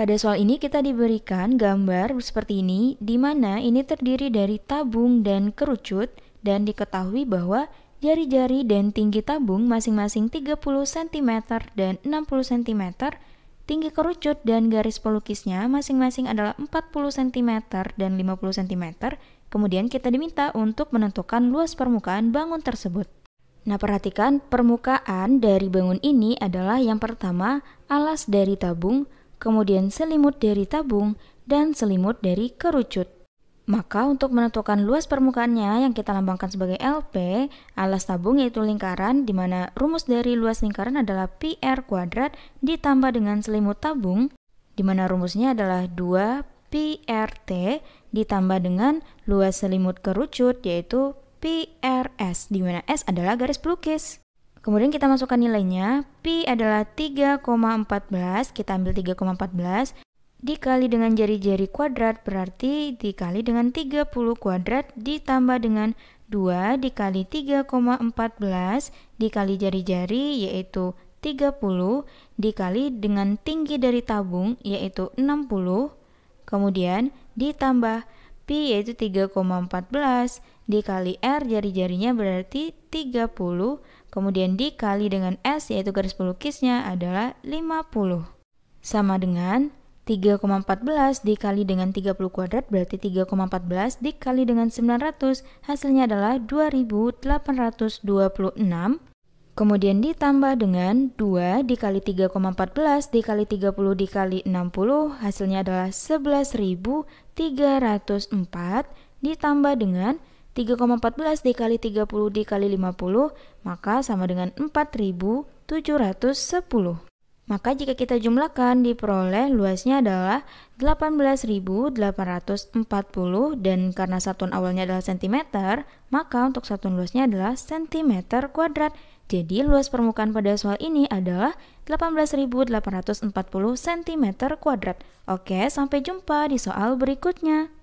Pada soal ini kita diberikan gambar seperti ini, di mana ini terdiri dari tabung dan kerucut, dan diketahui bahwa jari-jari dan tinggi tabung masing-masing 30 cm dan 60 cm, tinggi kerucut dan garis pelukisnya masing-masing adalah 40 cm dan 50 cm, kemudian kita diminta untuk menentukan luas permukaan bangun tersebut. Nah, perhatikan permukaan dari bangun ini adalah yang pertama alas dari tabung, kemudian selimut dari tabung, dan selimut dari kerucut. Maka untuk menentukan luas permukaannya yang kita lambangkan sebagai LP, alas tabung yaitu lingkaran di mana rumus dari luas lingkaran adalah PR kuadrat ditambah dengan selimut tabung di mana rumusnya adalah 2 PRT ditambah dengan luas selimut kerucut yaitu PRS di mana S adalah garis pelukis. Kemudian kita masukkan nilainya, Pi adalah 3,14, kita ambil 3,14, dikali dengan jari-jari kuadrat berarti dikali dengan 30 kuadrat ditambah dengan 2 dikali 3,14 dikali jari-jari yaitu 30 dikali dengan tinggi dari tabung yaitu 60 kemudian ditambah pi yaitu 3,14 dikali R jari-jarinya berarti 30 kemudian dikali dengan S yaitu garis pelukisnya adalah 50 sama dengan 3,14 dikali dengan 30 kuadrat berarti 3,14 dikali dengan 900 hasilnya adalah 2826 kemudian ditambah dengan 2 dikali 3,14 dikali 30 dikali 60 hasilnya adalah 11.304 ditambah dengan 3,14 dikali 30 dikali 50 maka sama dengan 4.710. Maka jika kita jumlahkan diperoleh luasnya adalah 18.840 dan karena satuan awalnya adalah sentimeter, maka untuk satuan luasnya adalah sentimeter kuadrat. Jadi luas permukaan pada soal ini adalah 18.840 cm kuadrat. Oke, sampai jumpa di soal berikutnya.